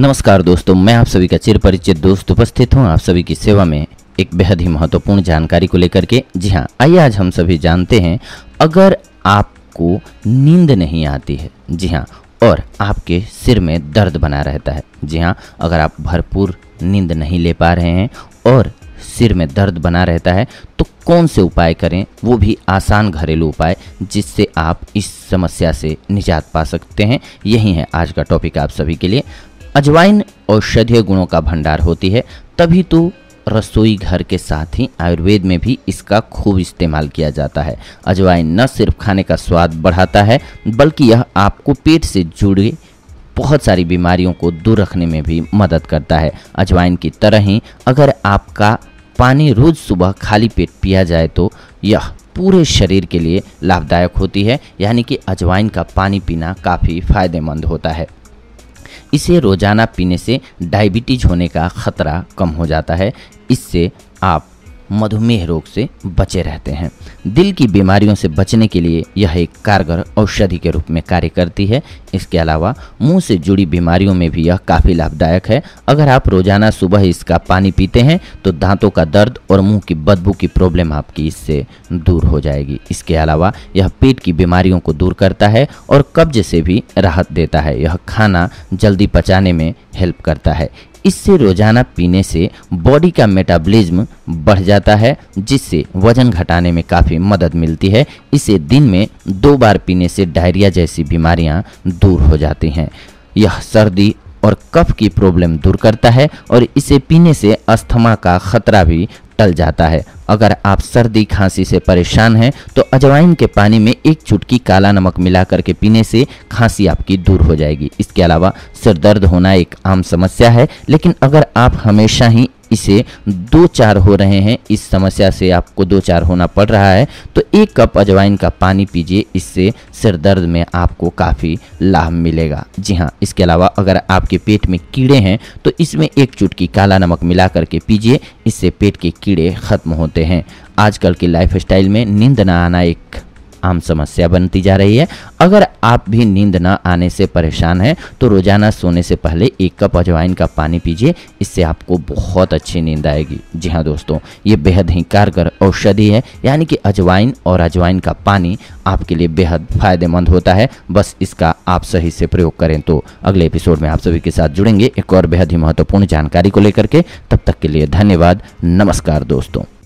नमस्कार दोस्तों मैं आप सभी का चिर परिचित दोस्त उपस्थित हूँ आप सभी की सेवा में एक बेहद ही महत्वपूर्ण जानकारी को लेकर के जी हाँ आइए आज हम सभी जानते हैं अगर आपको नींद नहीं आती है जी हाँ और आपके सिर में दर्द बना रहता है जी हाँ अगर आप भरपूर नींद नहीं ले पा रहे हैं और सिर में दर्द बना रहता है तो कौन से उपाय करें वो भी आसान घरेलू उपाय जिससे आप इस समस्या से निजात पा सकते हैं यही है आज का टॉपिक आप सभी के लिए अजवाइन औषधीय गुणों का भंडार होती है तभी तो रसोई घर के साथ ही आयुर्वेद में भी इसका खूब इस्तेमाल किया जाता है अजवाइन न सिर्फ खाने का स्वाद बढ़ाता है बल्कि यह आपको पेट से जुड़े बहुत सारी बीमारियों को दूर रखने में भी मदद करता है अजवाइन की तरह ही अगर आपका पानी रोज़ सुबह खाली पेट पिया जाए तो यह पूरे शरीर के लिए लाभदायक होती है यानी कि अजवाइन का पानी पीना काफ़ी फायदेमंद होता है इसे रोज़ाना पीने से डायबिटीज होने का ख़तरा कम हो जाता है इससे आप मधुमेह रोग से बचे रहते हैं दिल की बीमारियों से बचने के लिए यह एक कारगर औषधि के रूप में कार्य करती है इसके अलावा मुंह से जुड़ी बीमारियों में भी यह काफ़ी लाभदायक है अगर आप रोजाना सुबह इसका पानी पीते हैं तो दांतों का दर्द और मुंह की बदबू की प्रॉब्लम आपकी इससे दूर हो जाएगी इसके अलावा यह पेट की बीमारियों को दूर करता है और कब्ज से भी राहत देता है यह खाना जल्दी पचाने में हेल्प करता है इससे रोजाना पीने से बॉडी का मेटाबॉलिज्म बढ़ जाता है जिससे वजन घटाने में काफ़ी मदद मिलती है इसे दिन में दो बार पीने से डायरिया जैसी बीमारियां दूर हो जाती हैं यह सर्दी और कफ की प्रॉब्लम दूर करता है और इसे पीने से अस्थमा का खतरा भी टल जाता है अगर आप सर्दी खांसी से परेशान हैं तो अजवाइन के पानी में एक चुटकी काला नमक मिला करके पीने से खांसी आपकी दूर हो जाएगी इसके अलावा सिर दर्द होना एक आम समस्या है लेकिन अगर आप हमेशा ही इसे दो चार हो रहे हैं इस समस्या से आपको दो चार होना पड़ रहा है तो एक कप अजवाइन का पानी पीजिए इससे सिर दर्द में आपको काफ़ी लाभ मिलेगा जी हाँ इसके अलावा अगर आपके पेट में कीड़े हैं तो इसमें एक चुटकी काला नमक मिला करके पीजिए इससे पेट के कीड़े ख़त्म होते हैं आजकल के लाइफ में नींद ना आना एक आम समस्या बनती जा रही है अगर आप भी नींद न आने से परेशान हैं तो रोज़ाना सोने से पहले एक कप अजवाइन का पानी पीजिए इससे आपको बहुत अच्छी नींद आएगी जी हाँ दोस्तों ये बेहद ही कारगर औषधि है यानी कि अजवाइन और अजवाइन का पानी आपके लिए बेहद फ़ायदेमंद होता है बस इसका आप सही से प्रयोग करें तो अगले एपिसोड में आप सभी के साथ जुड़ेंगे एक और बेहद ही महत्वपूर्ण जानकारी को लेकर के तब तक के लिए धन्यवाद नमस्कार दोस्तों